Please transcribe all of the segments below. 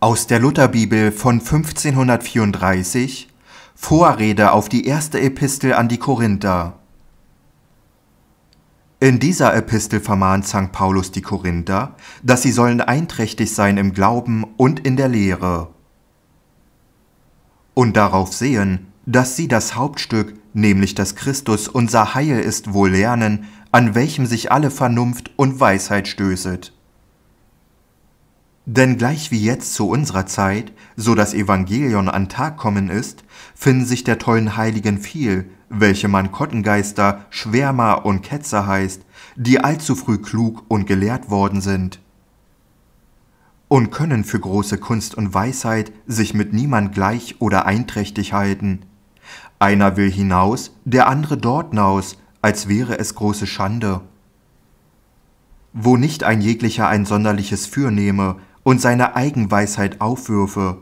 Aus der Lutherbibel von 1534 Vorrede auf die erste Epistel an die Korinther. In dieser Epistel vermahnt St. Paulus die Korinther, dass sie sollen einträchtig sein im Glauben und in der Lehre und darauf sehen, dass sie das Hauptstück, nämlich dass Christus unser Heil ist, wohl lernen, an welchem sich alle Vernunft und Weisheit stößet. Denn gleich wie jetzt zu unserer Zeit, so das Evangelion an Tag kommen ist, finden sich der tollen Heiligen viel, welche man Kottengeister, Schwärmer und Ketzer heißt, die allzu früh klug und gelehrt worden sind. Und können für große Kunst und Weisheit sich mit niemand gleich oder einträchtig halten. Einer will hinaus, der andere dort naus, als wäre es große Schande. Wo nicht ein jeglicher ein sonderliches Fürnehme, und seine Eigenweisheit aufwürfe,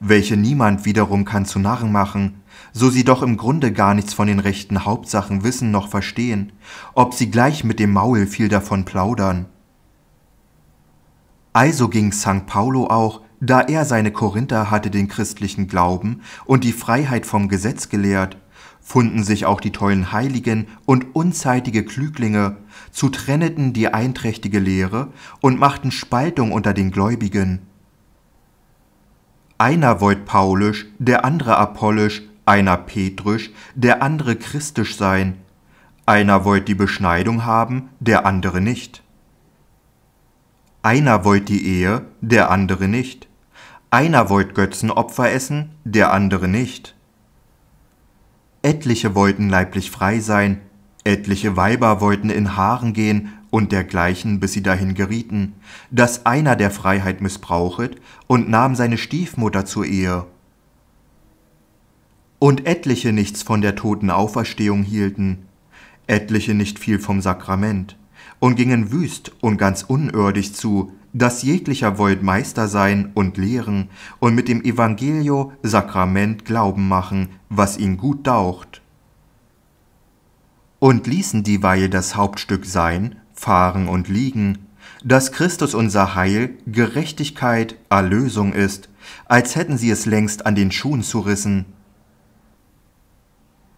welche niemand wiederum kann zu Narren machen, so sie doch im Grunde gar nichts von den rechten Hauptsachen wissen noch verstehen, ob sie gleich mit dem Maul viel davon plaudern. Also ging St. Paulo auch, da er seine Korinther hatte den christlichen Glauben und die Freiheit vom Gesetz gelehrt funden sich auch die tollen Heiligen und unzeitige Klüglinge, zu trenneten die einträchtige Lehre und machten Spaltung unter den Gläubigen. Einer wollt Paulisch, der andere Apollisch, einer Petrisch, der andere Christisch sein, einer wollt die Beschneidung haben, der andere nicht. Einer wollt die Ehe, der andere nicht. Einer wollt Götzenopfer essen, der andere nicht etliche wollten leiblich frei sein, etliche Weiber wollten in Haaren gehen und dergleichen, bis sie dahin gerieten, dass einer der Freiheit missbrauchet und nahm seine Stiefmutter zur Ehe. Und etliche nichts von der toten Auferstehung hielten, etliche nicht viel vom Sakrament, und gingen wüst und ganz unirdisch zu, dass jeglicher wollt Meister sein und lehren und mit dem Evangelio Sakrament Glauben machen, was ihn gut daucht. Und ließen dieweil das Hauptstück sein, fahren und liegen, dass Christus unser Heil, Gerechtigkeit, Erlösung ist, als hätten sie es längst an den Schuhen zu rissen,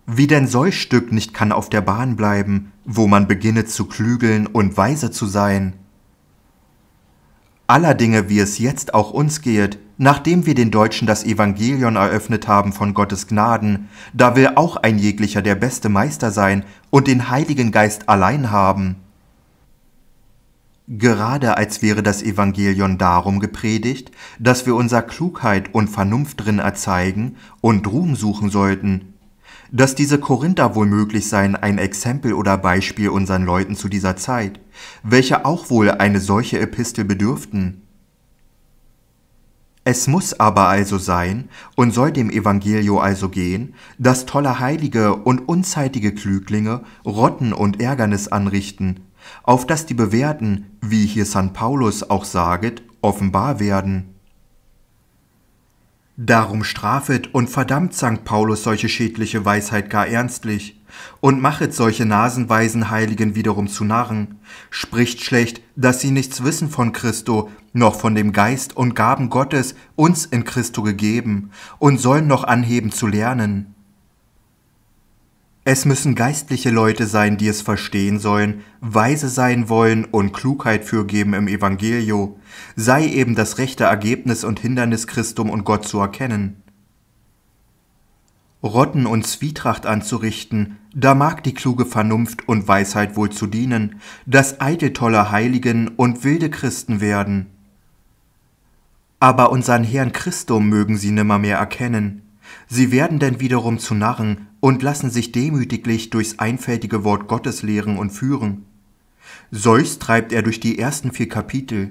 wie denn solch Stück nicht kann auf der Bahn bleiben, wo man beginne zu klügeln und weise zu sein. Aller Dinge, wie es jetzt auch uns gehet, nachdem wir den Deutschen das Evangelion eröffnet haben von Gottes Gnaden, da will auch ein jeglicher der beste Meister sein und den Heiligen Geist allein haben. Gerade als wäre das Evangelion darum gepredigt, dass wir unser Klugheit und Vernunft drin erzeigen und Ruhm suchen sollten, dass diese Korinther wohl möglich seien ein Exempel oder Beispiel unseren Leuten zu dieser Zeit, welche auch wohl eine solche Epistel bedürften. Es muss aber also sein und soll dem Evangelio also gehen, dass tolle Heilige und unzeitige Klüglinge Rotten und Ärgernis anrichten, auf dass die Bewährten, wie hier San Paulus auch saget, offenbar werden. Darum strafet und verdammt St. Paulus solche schädliche Weisheit gar ernstlich und machet solche nasenweisen Heiligen wiederum zu Narren, spricht schlecht, dass sie nichts wissen von Christo, noch von dem Geist und Gaben Gottes uns in Christo gegeben und sollen noch anheben zu lernen. Es müssen geistliche Leute sein, die es verstehen sollen, weise sein wollen und Klugheit fürgeben im Evangelio, sei eben das rechte Ergebnis und Hindernis Christum und Gott zu erkennen. Rotten und Zwietracht anzurichten, da mag die kluge Vernunft und Weisheit wohl zu dienen, dass eitel tolle Heiligen und wilde Christen werden. Aber unseren Herrn Christum mögen sie nimmermehr erkennen, Sie werden denn wiederum zu Narren und lassen sich demütiglich durchs einfältige Wort Gottes lehren und führen. Solch treibt er durch die ersten vier Kapitel.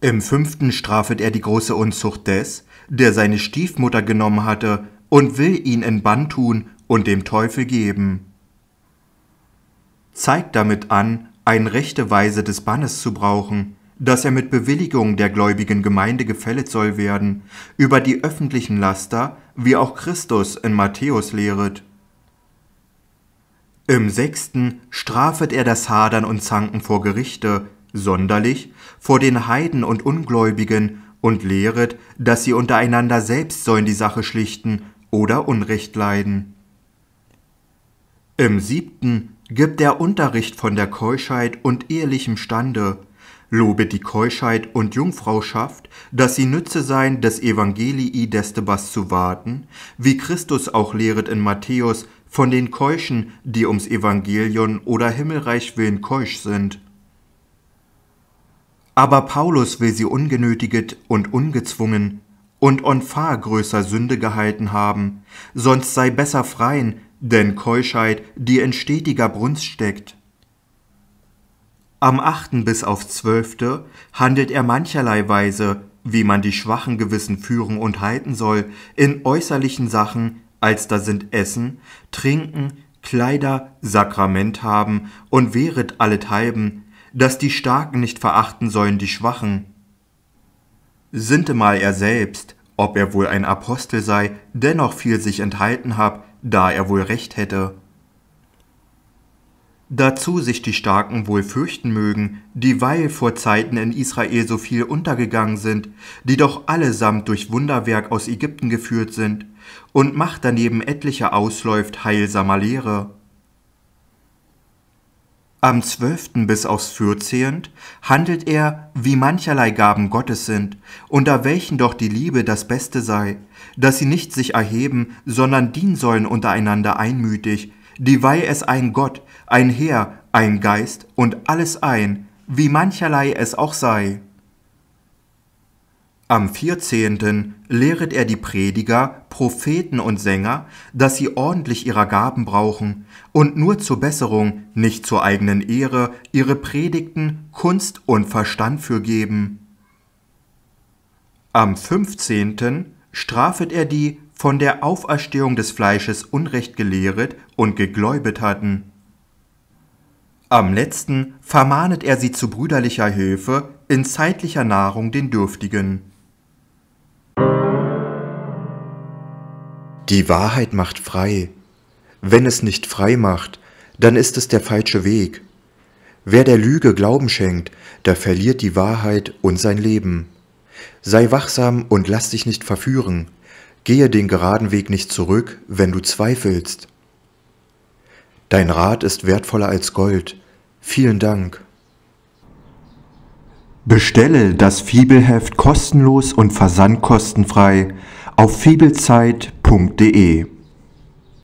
Im fünften strafet er die große Unzucht des, der seine Stiefmutter genommen hatte und will ihn in Bann tun und dem Teufel geben. Zeigt damit an, eine rechte Weise des Bannes zu brauchen, dass er mit Bewilligung der gläubigen Gemeinde gefället soll werden, über die öffentlichen Laster, wie auch Christus in Matthäus lehret. Im sechsten strafet er das Hadern und Zanken vor Gerichte, sonderlich vor den Heiden und Ungläubigen und lehret, dass sie untereinander selbst sollen die Sache schlichten oder Unrecht leiden. Im siebten gibt er Unterricht von der Keuschheit und ehelichem Stande, Lobet die Keuschheit und Jungfrauschaft, dass sie nütze sein, des Evangelii destebas zu warten, wie Christus auch lehret in Matthäus, von den Keuschen, die ums Evangelion oder Himmelreich willen keusch sind. Aber Paulus will sie ungenötiget und ungezwungen und on far größer Sünde gehalten haben, sonst sei besser freien, denn Keuschheit, die in stetiger Brunst steckt. Am 8. bis auf 12. handelt er mancherlei Weise, wie man die schwachen Gewissen führen und halten soll, in äußerlichen Sachen, als da sind Essen, Trinken, Kleider, Sakrament haben und wehret allethalben, dass die Starken nicht verachten sollen die Schwachen. Sintemal er selbst, ob er wohl ein Apostel sei, dennoch viel sich enthalten hab, da er wohl recht hätte. Dazu sich die Starken wohl fürchten mögen, dieweil vor Zeiten in Israel so viel untergegangen sind, die doch allesamt durch Wunderwerk aus Ägypten geführt sind, und macht daneben etliche Ausläuft heilsamer Lehre. Am zwölften bis aufs vierzehnt handelt er, wie mancherlei Gaben Gottes sind, unter welchen doch die Liebe das Beste sei, dass sie nicht sich erheben, sondern dienen sollen untereinander einmütig, die dieweil es ein Gott, ein Herr, ein Geist und alles ein, wie mancherlei es auch sei. Am 14. lehret er die Prediger, Propheten und Sänger, dass sie ordentlich ihrer Gaben brauchen und nur zur Besserung, nicht zur eigenen Ehre, ihre Predigten Kunst und Verstand für geben. Am 15. strafet er die, von der Auferstehung des Fleisches Unrecht gelehret und gegläubet hatten. Am letzten vermahnet er sie zu brüderlicher Hilfe in zeitlicher Nahrung den Dürftigen. Die Wahrheit macht frei. Wenn es nicht frei macht, dann ist es der falsche Weg. Wer der Lüge Glauben schenkt, der verliert die Wahrheit und sein Leben. Sei wachsam und lass dich nicht verführen. Gehe den geraden Weg nicht zurück, wenn du zweifelst. Dein Rat ist wertvoller als Gold. Vielen Dank. Bestelle das Fibelheft kostenlos und versandkostenfrei auf fibelzeit.de